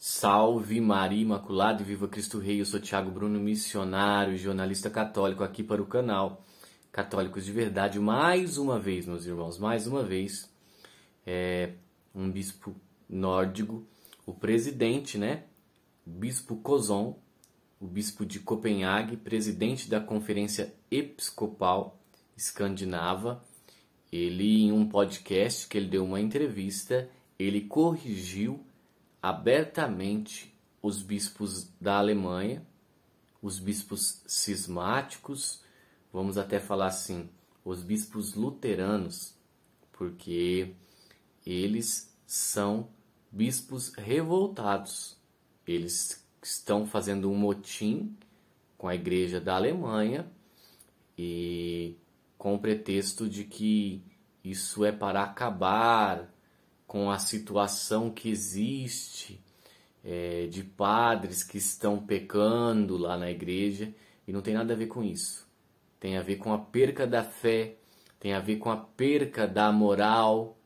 Salve Maria Imaculada e Viva Cristo Rei, eu sou Tiago Bruno, missionário e jornalista católico aqui para o canal Católicos de Verdade. Mais uma vez, meus irmãos, mais uma vez, é, um bispo nórdico, o presidente, né? Bispo Cozon, o bispo de Copenhague, presidente da Conferência Episcopal Escandinava, ele em um podcast que ele deu uma entrevista, ele corrigiu abertamente os bispos da Alemanha, os bispos cismáticos, vamos até falar assim, os bispos luteranos, porque eles são bispos revoltados. Eles estão fazendo um motim com a igreja da Alemanha e com o pretexto de que isso é para acabar com a situação que existe é, de padres que estão pecando lá na igreja e não tem nada a ver com isso. Tem a ver com a perca da fé, tem a ver com a perca da moral,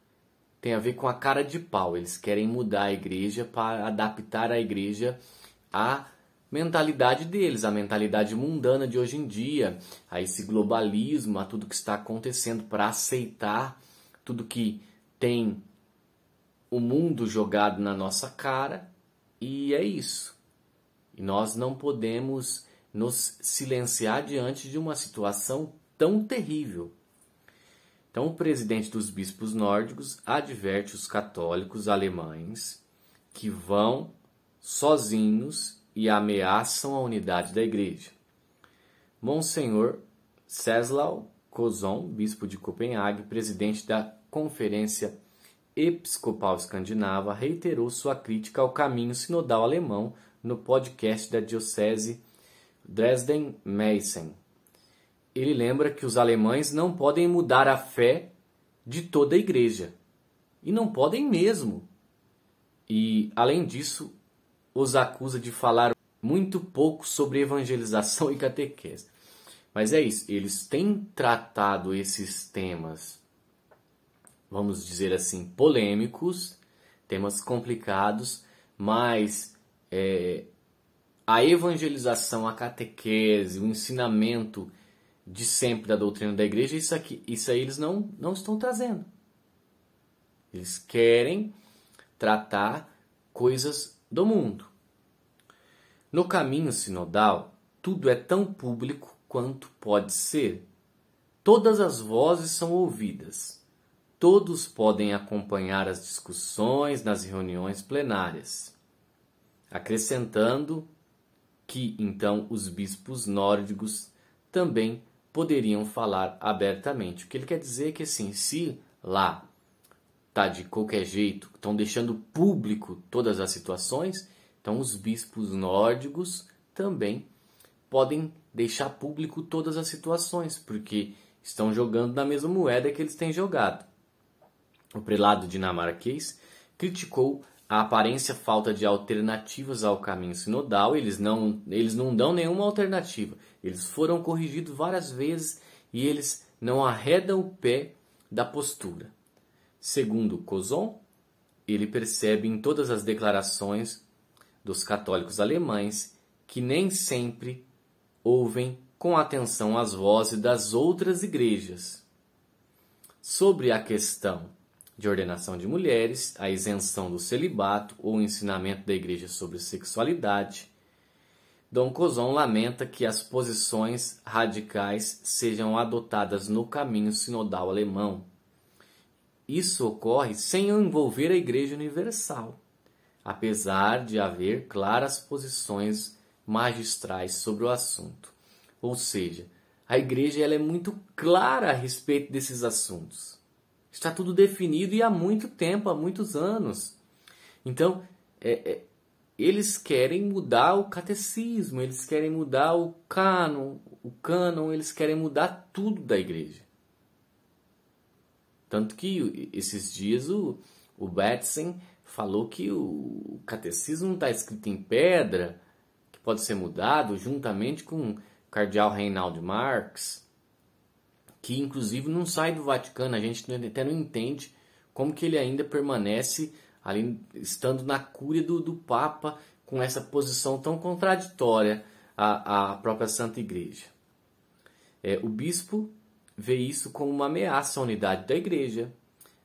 tem a ver com a cara de pau. Eles querem mudar a igreja para adaptar a igreja à mentalidade deles, à mentalidade mundana de hoje em dia, a esse globalismo, a tudo que está acontecendo para aceitar tudo que tem o mundo jogado na nossa cara e é isso. E nós não podemos nos silenciar diante de uma situação tão terrível. Então, o presidente dos bispos nórdicos adverte os católicos alemães que vão sozinhos e ameaçam a unidade da igreja. Monsenhor Ceslau Kozon, bispo de Copenhague, presidente da Conferência episcopal escandinava reiterou sua crítica ao caminho sinodal alemão no podcast da diocese Dresden-Meissen. Ele lembra que os alemães não podem mudar a fé de toda a igreja. E não podem mesmo. E, além disso, os acusa de falar muito pouco sobre evangelização e catequese. Mas é isso, eles têm tratado esses temas vamos dizer assim, polêmicos, temas complicados, mas é, a evangelização, a catequese, o ensinamento de sempre da doutrina da igreja, isso, aqui, isso aí eles não, não estão trazendo. Eles querem tratar coisas do mundo. No caminho sinodal, tudo é tão público quanto pode ser. Todas as vozes são ouvidas todos podem acompanhar as discussões nas reuniões plenárias, acrescentando que então os bispos nórdicos também poderiam falar abertamente. O que ele quer dizer é que assim, se lá tá de qualquer jeito, estão deixando público todas as situações, então os bispos nórdicos também podem deixar público todas as situações, porque estão jogando na mesma moeda que eles têm jogado o prelado dinamarquês criticou a aparência falta de alternativas ao caminho sinodal. Eles não, eles não dão nenhuma alternativa. Eles foram corrigidos várias vezes e eles não arredam o pé da postura. Segundo Coson ele percebe em todas as declarações dos católicos alemães que nem sempre ouvem com atenção as vozes das outras igrejas. Sobre a questão de ordenação de mulheres, a isenção do celibato ou o ensinamento da igreja sobre sexualidade, Dom Cozon lamenta que as posições radicais sejam adotadas no caminho sinodal alemão. Isso ocorre sem envolver a Igreja Universal, apesar de haver claras posições magistrais sobre o assunto. Ou seja, a Igreja ela é muito clara a respeito desses assuntos. Está tudo definido e há muito tempo, há muitos anos. Então, é, é, eles querem mudar o catecismo, eles querem mudar o cânon, o cânon, eles querem mudar tudo da igreja. Tanto que esses dias o, o Batson falou que o catecismo não está escrito em pedra, que pode ser mudado juntamente com o cardeal Reinaldo Marx que inclusive não sai do Vaticano, a gente até não entende como que ele ainda permanece ali estando na cúria do, do Papa com essa posição tão contraditória à, à própria Santa Igreja. É, o bispo vê isso como uma ameaça à unidade da Igreja.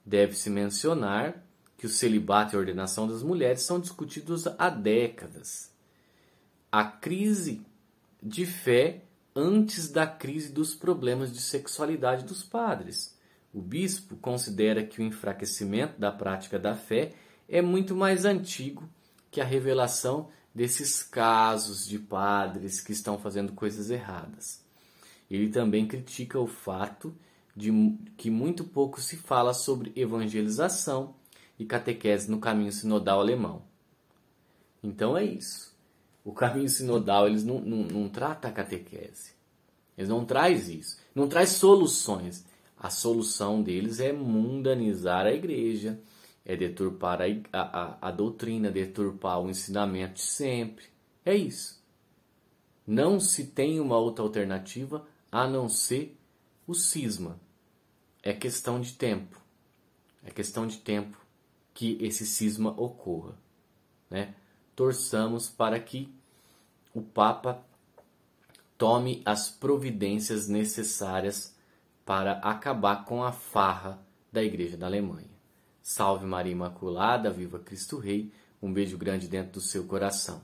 Deve-se mencionar que o celibato e a ordenação das mulheres são discutidos há décadas. A crise de fé antes da crise dos problemas de sexualidade dos padres. O bispo considera que o enfraquecimento da prática da fé é muito mais antigo que a revelação desses casos de padres que estão fazendo coisas erradas. Ele também critica o fato de que muito pouco se fala sobre evangelização e catequese no caminho sinodal alemão. Então é isso. O caminho sinodal, eles não, não, não trata a catequese. Eles não traz isso. Não traz soluções. A solução deles é mundanizar a igreja, é deturpar a, a, a doutrina, deturpar o ensinamento de sempre. É isso. Não se tem uma outra alternativa a não ser o cisma. É questão de tempo. É questão de tempo que esse cisma ocorra. Né? Torçamos para que o Papa tome as providências necessárias para acabar com a farra da Igreja da Alemanha. Salve Maria Imaculada, viva Cristo Rei, um beijo grande dentro do seu coração.